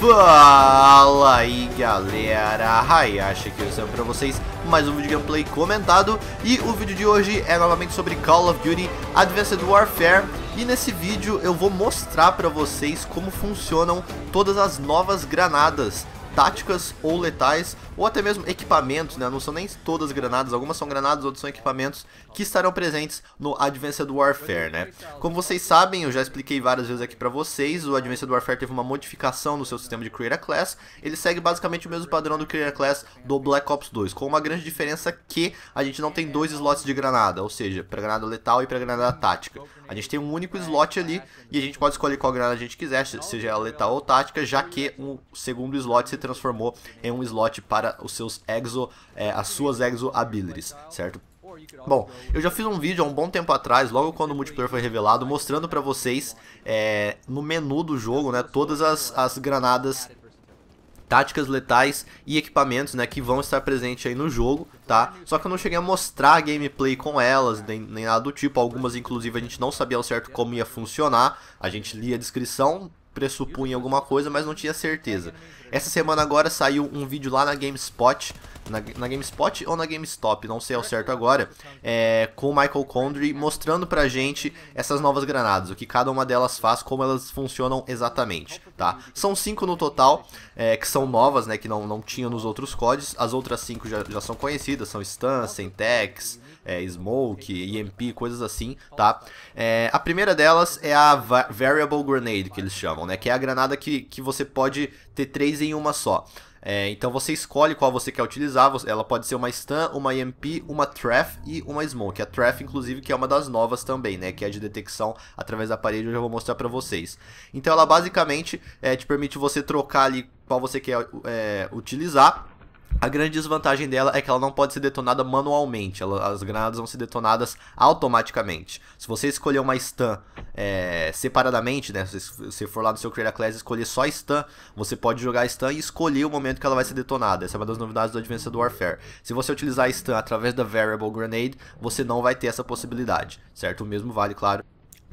Fala aí galera, Hayashi aqui eu sou para vocês mais um vídeo gameplay comentado e o vídeo de hoje é novamente sobre Call of Duty Advanced Warfare e nesse vídeo eu vou mostrar para vocês como funcionam todas as novas granadas táticas ou letais, ou até mesmo equipamentos, né? Não são nem todas granadas, algumas são granadas, outras são equipamentos que estarão presentes no Advanced Warfare, né? Como vocês sabem, eu já expliquei várias vezes aqui para vocês, o Advanced Warfare teve uma modificação no seu sistema de Creator Class, ele segue basicamente o mesmo padrão do Creator Class do Black Ops 2, com uma grande diferença que a gente não tem dois slots de granada, ou seja, para granada letal e para granada tática. A gente tem um único slot ali e a gente pode escolher qual granada a gente quiser, seja ela letal ou tática, já que o um segundo slot se transformou em um slot para os seus exo, é, as suas exo abilities, certo? Bom, eu já fiz um vídeo há um bom tempo atrás, logo quando o multiplayer foi revelado, mostrando para vocês é, no menu do jogo, né, todas as, as granadas táticas letais e equipamentos, né, que vão estar presentes aí no jogo, tá? Só que eu não cheguei a mostrar gameplay com elas, nem, nem nada do tipo, algumas inclusive a gente não sabia ao certo como ia funcionar, a gente lia a descrição, pressupunha alguma coisa, mas não tinha certeza. Essa semana agora saiu um vídeo lá na GameSpot na, na GameSpot ou na GameStop, não sei ao certo agora, é, com o Michael Condry mostrando pra gente essas novas granadas, o que cada uma delas faz, como elas funcionam exatamente, tá? São cinco no total, é, que são novas, né, que não, não tinham nos outros codes, as outras cinco já, já são conhecidas, são Stun, Sentex, é, Smoke, EMP, coisas assim, tá? É, a primeira delas é a Variable Grenade, que eles chamam, né, que é a granada que, que você pode ter três em uma só. É, então você escolhe qual você quer utilizar, ela pode ser uma stun, uma EMP, uma Traff e uma smoke. A Traff, inclusive, que é uma das novas também, né, que é de detecção através da parede, eu já vou mostrar para vocês. Então ela basicamente é, te permite você trocar ali qual você quer é, utilizar a grande desvantagem dela é que ela não pode ser detonada manualmente, ela, as granadas vão ser detonadas automaticamente. Se você escolher uma stun é, separadamente, né, se você for lá no seu Creator Class e escolher só stun, você pode jogar stun e escolher o momento que ela vai ser detonada. Essa é uma das novidades do Advanced Warfare. Se você utilizar a stun através da Variable Grenade, você não vai ter essa possibilidade, certo? O mesmo vale, claro,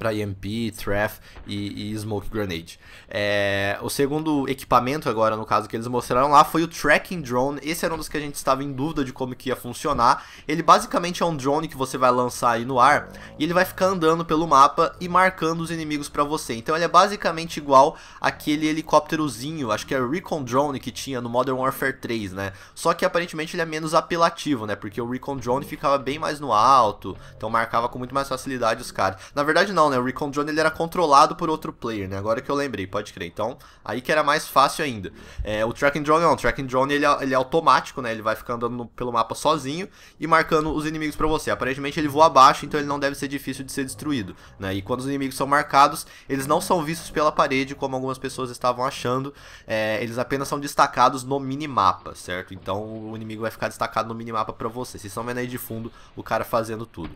para EMP, Trap e, e, Smoke Grenade. É, o segundo equipamento agora, no caso, que eles mostraram lá foi o Tracking Drone. Esse era um dos que a gente estava em dúvida de como que ia funcionar. Ele basicamente é um drone que você vai lançar aí no ar e ele vai ficar andando pelo mapa e marcando os inimigos para você. Então ele é basicamente igual aquele helicópterozinho, acho que é o Recon Drone que tinha no Modern Warfare 3, né? Só que aparentemente ele é menos apelativo, né? Porque o Recon Drone ficava bem mais no alto, então marcava com muito mais facilidade os caras. Na verdade não, né? né? O Recon Drone ele era controlado por outro player, né? Agora que eu lembrei, pode crer. Então, aí que era mais fácil ainda. É, o Tracking Drone não. O Tracking Drone ele, é, ele é automático, né? Ele vai ficar andando no, pelo mapa sozinho e marcando os inimigos para você. Aparentemente ele voa abaixo, então ele não deve ser difícil de ser destruído, né? E quando os inimigos são marcados, eles não são vistos pela parede, como algumas pessoas estavam achando. É, eles apenas são destacados no minimapa, certo? Então o inimigo vai ficar destacado no minimapa para você. Vocês estão vendo aí de fundo o cara fazendo tudo.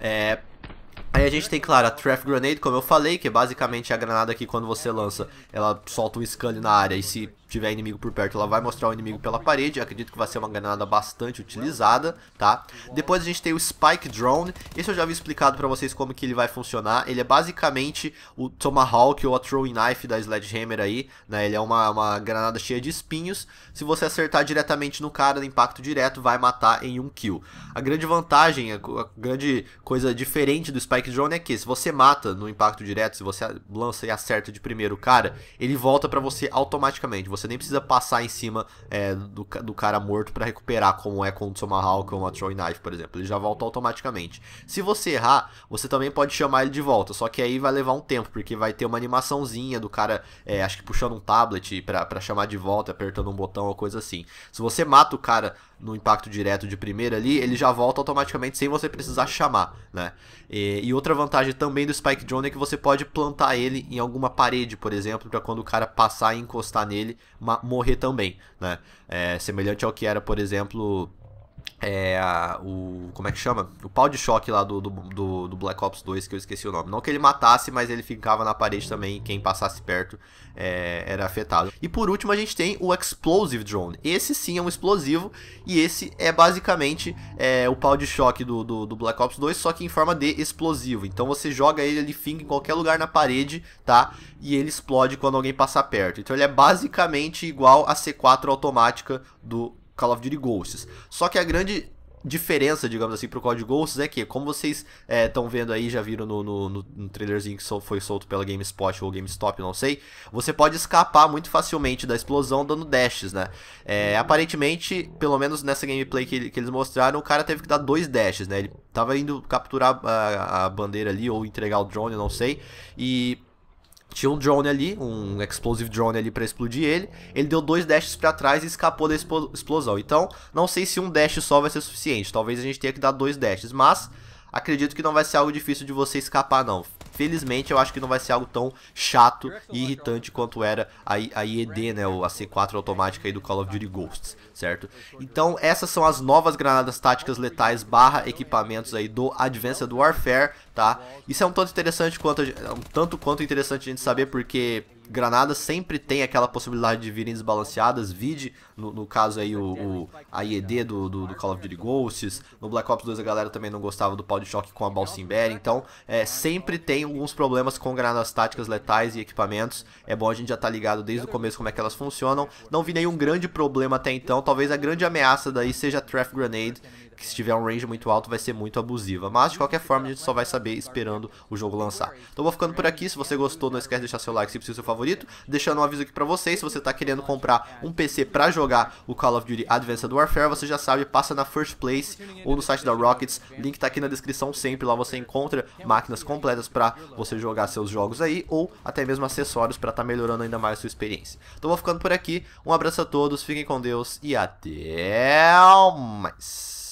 É, Aí a gente tem, claro, a Traff Grenade, como eu falei, que é basicamente a granada que quando você lança, ela solta um scan na área e se tiver inimigo por perto, ela vai mostrar o inimigo pela parede. Eu acredito que vai ser uma granada bastante utilizada, tá? Depois a gente tem o Spike Drone. Esse eu já havia explicado pra vocês como que ele vai funcionar. Ele é basicamente o Tomahawk ou a Throwing Knife da Sledgehammer aí, né? Ele é uma, uma granada cheia de espinhos. Se você acertar diretamente no cara, no impacto direto, vai matar em um kill. A grande vantagem, a, a grande coisa diferente do Spike Drone é que se você mata no impacto direto, se você lança e acerta de primeiro o cara, ele volta pra você automaticamente você nem precisa passar em cima é, do, do, cara morto para recuperar, como é com o Tomahawk ou uma Troy Knife, por exemplo. Ele já volta automaticamente. Se você errar, você também pode chamar ele de volta, só que aí vai levar um tempo, porque vai ter uma animaçãozinha do cara, é, acho que puxando um tablet para chamar de volta, apertando um botão ou coisa assim. Se você mata o cara no impacto direto de primeira ali, ele já volta automaticamente sem você precisar chamar, né? E, e outra vantagem também do Spike Drone é que você pode plantar ele em alguma parede, por exemplo, para quando o cara passar e encostar nele, morrer também, né? É, semelhante ao que era, por exemplo, é, o. Como é que chama? O pau de choque lá do, do, do, Black Ops 2, que eu esqueci o nome. Não que ele matasse, mas ele ficava na parede também. quem passasse perto é, era afetado. E por último, a gente tem o Explosive Drone. Esse sim é um explosivo. E esse é basicamente é, o pau de choque do, do, do, Black Ops 2, só que em forma de explosivo. Então você joga ele, ele finca em qualquer lugar na parede, tá? E ele explode quando alguém passar perto. Então ele é basicamente igual a C4 automática do Call of Duty Ghosts. Só que a grande diferença, digamos assim, pro Duty Ghosts é que, como vocês estão é, vendo aí, já viram no, no, no trailerzinho que foi solto pela GameSpot ou GameStop, não sei, você pode escapar muito facilmente da explosão dando dashes, né? É, aparentemente, pelo menos nessa gameplay que, que, eles mostraram, o cara teve que dar dois dashes, né? Ele tava indo capturar a, a bandeira ali ou entregar o drone, não sei, e tinha um drone ali, um explosive drone ali para explodir ele. Ele deu dois dashes para trás e escapou da explosão. Então, não sei se um dash só vai ser suficiente. Talvez a gente tenha que dar dois dashes, mas acredito que não vai ser algo difícil de você escapar não. Felizmente, eu acho que não vai ser algo tão chato e irritante quanto era a, a IED, né? A C4 automática aí do Call of Duty Ghosts, certo? Então, essas são as novas granadas táticas letais barra equipamentos aí do Advanced Warfare, tá? Isso é um tanto interessante quanto, é um tanto quanto interessante a gente saber, porque granadas sempre tem aquela possibilidade de virem desbalanceadas. Vide, no, no caso aí, o, o IED do, do, do, Call of Duty Ghosts. No Black Ops 2 a galera também não gostava do pau de choque com a Balsimber. Então, é, sempre tem alguns problemas com granadas táticas letais e equipamentos. É bom a gente já estar tá ligado desde o começo como é que elas funcionam. Não vi nenhum grande problema até então. Talvez a grande ameaça daí seja a Traff Grenade, que se tiver um range muito alto vai ser muito abusiva. Mas, de qualquer forma, a gente só vai saber esperando o jogo lançar. Então, vou ficando por aqui. Se você gostou, não esquece de deixar seu like se possível seu favorito. Deixando um aviso aqui pra vocês, se você tá querendo comprar um PC pra jogar o Call of Duty Advanced Warfare, você já sabe, passa na First Place ou no site da Rockets. Link tá aqui na descrição sempre. Lá você encontra máquinas completas pra você jogar seus jogos aí ou até mesmo acessórios pra tá melhorando ainda mais a sua experiência. Então, vou ficando por aqui. Um abraço a todos, fiquem com Deus e até mais.